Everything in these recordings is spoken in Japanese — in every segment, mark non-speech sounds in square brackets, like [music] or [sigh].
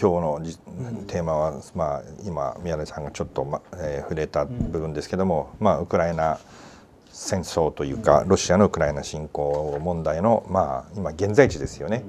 今日のテーマは、まあ、今宮根さんがちょっと、まえー、触れた部分ですけども、まあ、ウクライナ戦争というかロシアのウクライナ侵攻問題の、まあ、今現在地ですよね。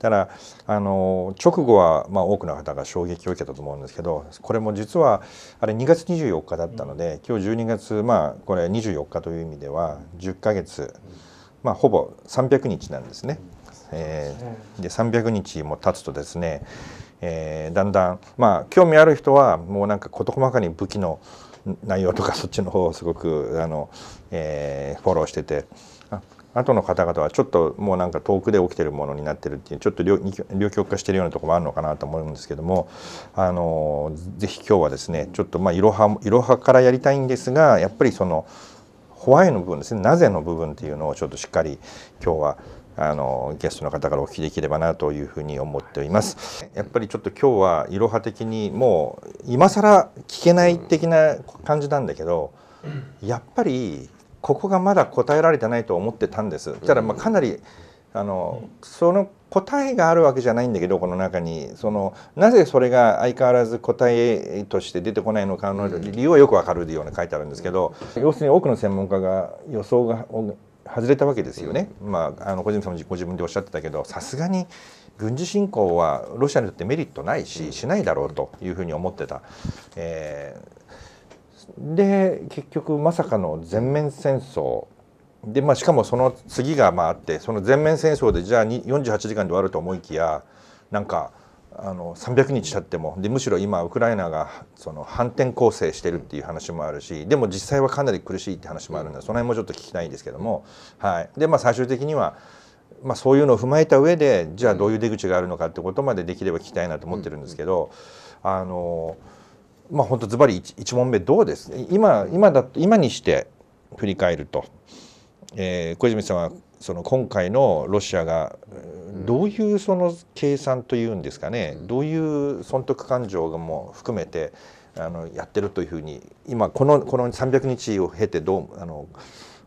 だあの直後は、まあ、多くの方が衝撃を受けたと思うんですけどこれも実はあれ2月24日だったので今日12月、まあ、これ24日という意味では10ヶ月、まあ、ほぼ300日なんですね。えー、で300日も経つとですねえー、だんだんまあ興味ある人はもうなんか事細かに武器の内容とかそっちの方をすごくあの、えー、フォローしてて。後の方々はちょっともうなんか遠くで起きてるものになってるっていうちょっと両極化してるようなとこもあるのかなと思うんですけどもあのぜひ今日はですねちょっとまあいろはいろはからやりたいんですがやっぱりそのホワイの部分ですねなぜの部分っていうのをちょっとしっかり今日はあのゲストの方からお聞きできればなというふうに思っておりますやっぱりちょっと今日はいろは的にもう今更聞けない的な感じなんだけど、やっぱりここがまだ答えられてないと思ってたんです。ただまかなりあのその答えがあるわけじゃないんだけどこの中にそのなぜそれが相変わらず答えとして出てこないのかの理由はよくわかるように書いてあるんですけど要するに多くの専門家が予想が外れたわけですよね、うん、まあ、あの小泉さんもご自分でおっしゃってたけどさすがに軍事侵攻はロシアにとってメリットないししないだろうというふうに思ってた。えー、で結局まさかの全面戦争で、まあ、しかもその次がまああってその全面戦争でじゃあ48時間で終わると思いきやなんかあの300日経ってもでむしろ今ウクライナがその反転攻勢してるっていう話もあるしでも実際はかなり苦しいって話もあるのでその辺もちょっと聞きたいんですけども、はい、でまあ最終的には、まあ、そういうのを踏まえた上でじゃあどういう出口があるのかってことまでできれば聞きたいなと思ってるんですけど、あのまあ本当ズバリ 1, 問目どうです今今だ今にして振り返ると、えー、小泉さんはその今回のロシアがどういうその計算というんですかね、どういう損得感情も含めてあのやってるというふうに今このこの300日を経てどうあの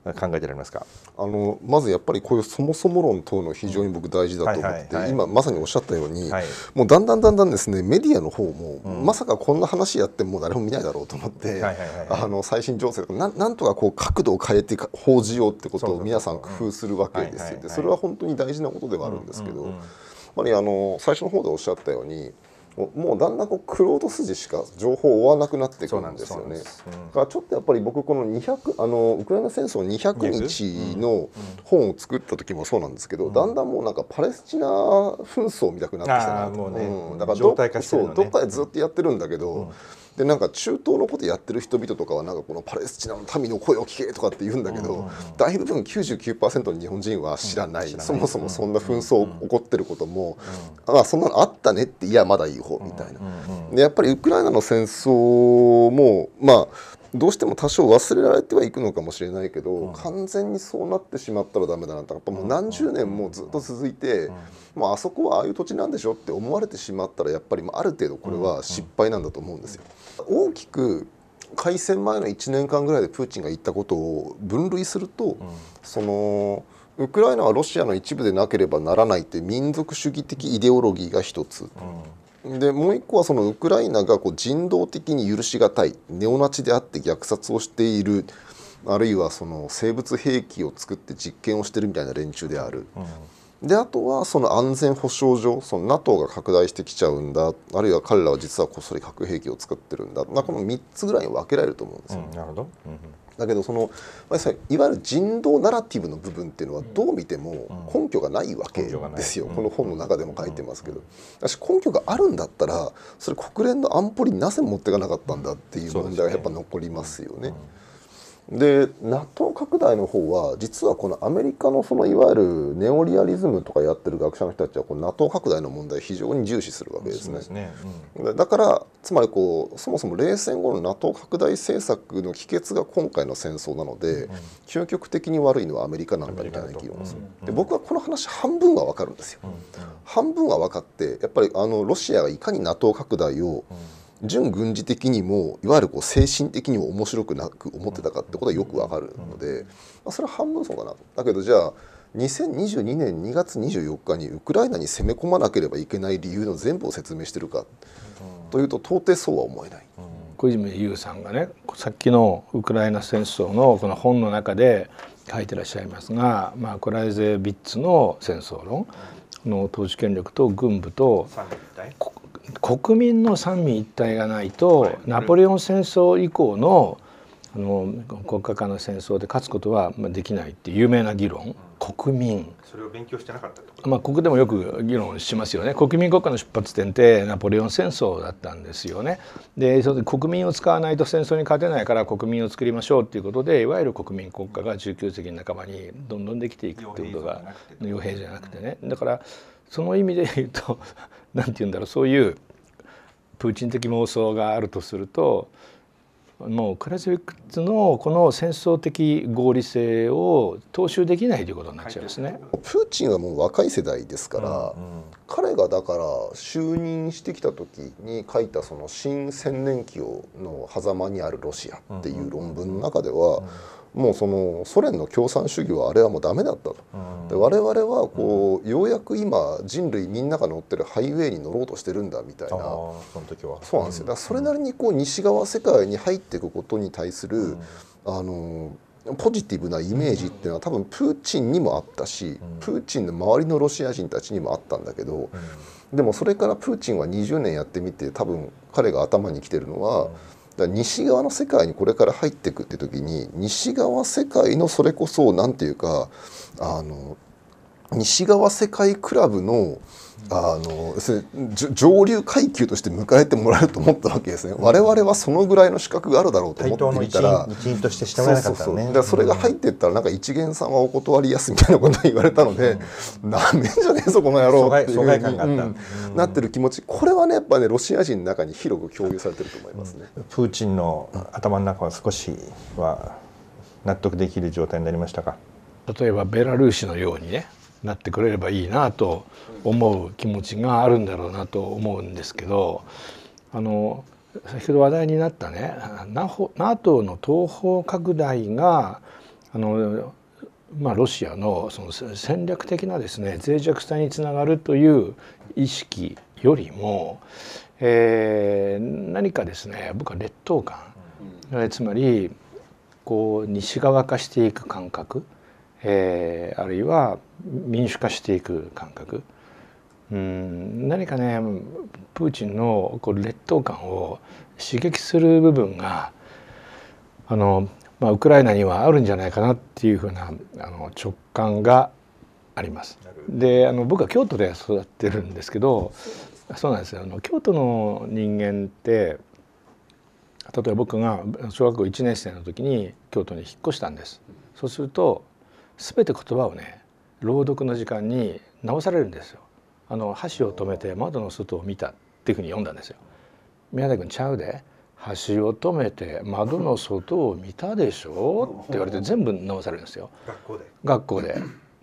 考えてられますかあのまずやっぱりこういうそもそも論等の非常に僕大事だと思って、今まさにおっしゃったように、はい、もうだんだんだんだんですねメディアの方も、うん、まさかこんな話やっても誰も見ないだろうと思って、あの最新情勢ななんとかこう角度を変えて報じようってことを皆さん工夫するわけですよ、それは本当に大事なことではあるんですけど、やっぱりあの最初の方でおっしゃったようにもうだんだんこうクロード筋しか情報を追わなくなってくるんですよね。だからちょっとやっぱり僕この200あのウクライナ戦争200日の本を作った時もそうなんですけど、だんだんもうなんかパレスチナ紛争みたくなってきたなと、ねうん、だからど,、ね、そうどっかでずっとやってるんだけど、でなんか中東のことやってる人々とかはなんかこのパレスチナの民の声を聞けとかって言うんだけど、大部分99%の日本人は知らない,、そもそもそんな紛争起こってることも、ああそんなのあったねっていやまだいい方みたいな。でやっぱりウクライナの戦争もまあどうしても多少忘れられてはいくのかもしれないけど、完全にそうなってしまったらダメだなとやっぱもう何十年もずっと続いて、あ、あそこはああいう土地なんでしょって思われてしまったらやっぱりある程度これは失敗なんだと思うんですよ。大きく開戦前の1年間ぐらいでプーチンが言ったことを分類すると、そのウクライナはロシアの一部でなければならないという民族主義的イデオロギーが一つ、でもう一個はそのウクライナがこう人道的に許し難いネオナチであって虐殺をしているあるいはその生物兵器を作って実験をしてるみたいな連中である。うん、であとはその安全保障上その NATO が拡大してきちゃうんだあるいは彼らは実はこっそり核兵器を作ってるんだ、まあ、この3つぐらいに分けられると思うんですよ。うん、なるほど、うんだけどそのいわゆる人道ナラティブの部分っていうのはどう見ても根拠がないわけですよ、この本の中でも書いてますけど、私根拠があるんだったらそれ国連の安保理になぜ持っていかなかったんだっていう問題がやっぱ残りますよね。で NATO 拡大の方は実はこのアメリカのそのいわゆるネオリアリズムとかやってる学者の人たちはこの NATO 拡大の問題非常に重視するわけですね。すねうん、だからつまりこうそもそも冷戦後の NATO 拡大政策の帰結が今回の戦争なので、うん、究極的に悪いのはアメリカなんだみたいな議論をする。で僕はこの話半分は分かるんですよ。うん、半分は分かってやっぱりあのロシアがいかに NATO 拡大を、準軍事的にもいわゆるこう精神的にも面白くなく思ってたかってことはよくわかるので、まあ、それは半分そうかなと。だけどじゃあ2022年2月24日にウクライナに攻め込まなければいけない理由の全部を説明してるかというと到底そうは思えない。小泉悠さんがねさっきのウクライナ戦争のこの本の中で書いてらっしゃいますが、まあ、コライゼビッツの戦争論の統治権力と軍部と国民の三位一体がないとナポレオン戦争以降のあの国家間の戦争で勝つことはできないって有名な議論国民それを勉強してなかったとまあここでもよく議論しますよね国民国家の出発点ってナポレオン戦争だったんですよねでその国民を使わないと戦争に勝てないから国民を作りましょうっていうことでいわゆる国民国家が19世紀の半ばにどんどんできていくっていうことが傭兵じゃなくてねだからその意味で言うと何 [laughs] て言うんだろうそういうプーチン的妄想があるとするともうクラゼビッツのこの戦争的合理性を踏襲できないということになっちゃうんですね。プーチンはもう若い世代ですから、うんうん、彼がだから就任してきた時に書いたその新千年期をの狭間にあるロシアっていう論文の中では。うんうんうんもうそのソ連の共産主義はあれはもうダメだったと、で我々はこう、ようやく今人類みんなが乗ってるハイウェイに乗ろうとしてるんだみたいなその時はそうなんですよ、だからそれなりにこう西側世界に入っていくことに対する、あのポジティブなイメージっていうのは多分プーチンにもあったし、プーチンの周りのロシア人たちにもあったんだけど、でもそれからプーチンは20年やってみて多分彼が頭にきてるのは。だ西側の世界にこれから入っていくって時に西側世界のそれこそ何て言うかあの西側世界クラブのあの上流階級として迎えてもらえると思ったわけですね、われ我々はそのぐらいの資格があるだろうと思っていたらそれが入っていったらなんか一元さんはお断りやすみたいなことを言われたので、な、うん、め [laughs] んじゃねえぞこの野郎っていうふうに、うん、なってる気持ちこれはねやっぱねロシア人の中に広く共有されてると思いますね。プーチンの頭の中は少しは納得できる状態になりましたか例えばベラルーシのようにねなってくれればいいなと思う気持ちがあるんだろうなと思うんですけどあの先ほど話題になったね NATO の東方拡大があの、まあ、ロシアのその戦略的なですね脆弱さにつながるという意識よりも、えー、何かですね僕は劣等感、つまりこう西側化していく感覚、えー、あるいは民主化していく感覚うん何かねプーチンのこう劣等感を刺激する部分があの、まあ、ウクライナにはあるんじゃないかなっていうふうなあの直感があります。であの僕は京都で育ってるんですけどそうなんですよあの京都の人間って例えば僕が小学校1年生の時に京都に引っ越したんです。そうするとすべて言葉をね朗読の時間に直されるんですよ。あの箸を止めて窓の外を見たっていうふうに読んだんですよ。宮崎君ちゃうで端を止めて窓の外を見たでしょうって言われて全部直されるんですよ学校で学校で、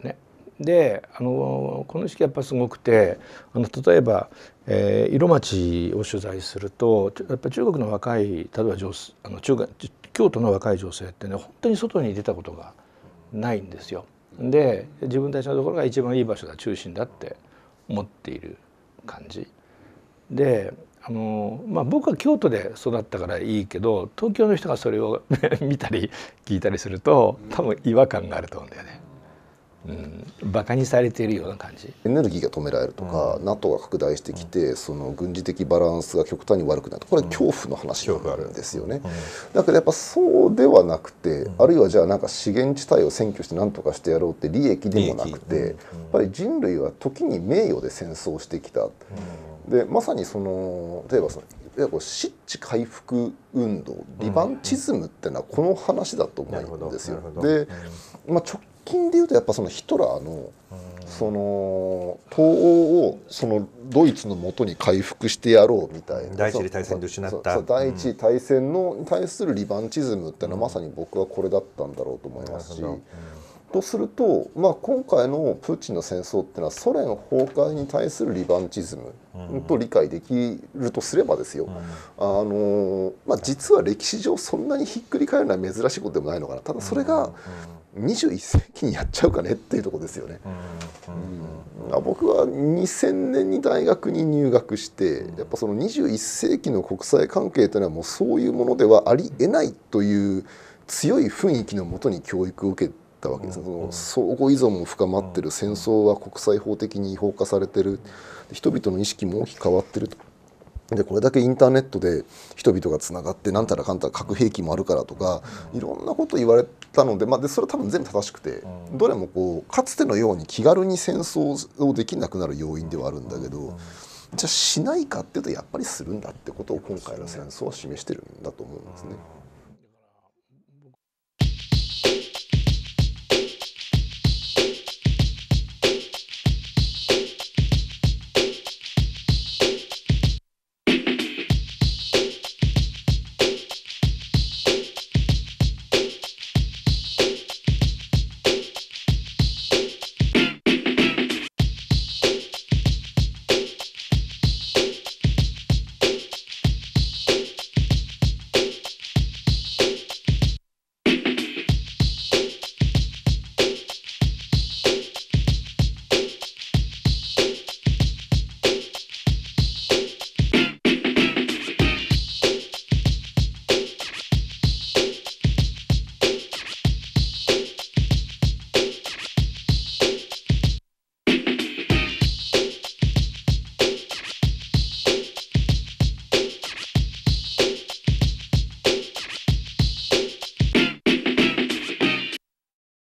ね、であのこの式やっぱすごくてあの例えば、えー、色町を取材するとやっぱ中国の若い例えばあの中京都の若い女性ってね本当に外に出たことがないんですよ。で自分たちのところが一番いい場所だ中心だって思っている感じであの、まあ、僕は京都で育ったからいいけど東京の人がそれを [laughs] 見たり聞いたりすると多分違和感があると思うんだよね。うん、バカにされているような感じエネルギーが止められるとか、うん、NATO が拡大してきて、うん、その軍事的バランスが極端に悪くなるこれ恐怖の話なんですよね、うん、だからやっぱそうではなくて、あるいはじゃあなんか資源地帯を占拠して何とかしてやろうって利益でもなくて、やっぱり人類は時に名誉で戦争してきた、でまさにその例えばそのいう湿地回復運動リバンチズムってのはこの話だと思うんですよ。で、まあ、直近でいうとやっぱそのヒトラーのその東欧をそのドイツのもとに回復してやろうみたいな第一次大戦で失った第一次大戦の対するリバンチズムっていうのはまさに僕はこれだったんだろうと思いますし。とすると、まあ、今回のプーチンの戦争っていうのはソ連崩壊に対するリバンチズムと理解できるとすればですよ、あのまあ、実は歴史上そんなにひっくり返るのは珍しいことでもないのかなただそれが21世紀にやっちゃうかねっていうとこですよね。うん、僕は2000年に大学に入学してやっぱその21世紀の国際関係というのはもうそういうものではありえないという強い雰囲気のもとに教育を受けたわけです、ね、その相互依存も深まってる戦争は国際法的に違法化されてる人々の意識も大きく変わってるとでこれだけインターネットで人々がつながってなんたらかんたら核兵器もあるからとかいろんなこと言われたので,、まあ、でそれは多分全部正しくてどれもこうかつてのように気軽に戦争をできなくなる要因ではあるんだけどじゃあしないかっていうとやっぱりするんだってことを今回の戦争は示してるんだと思うんですね。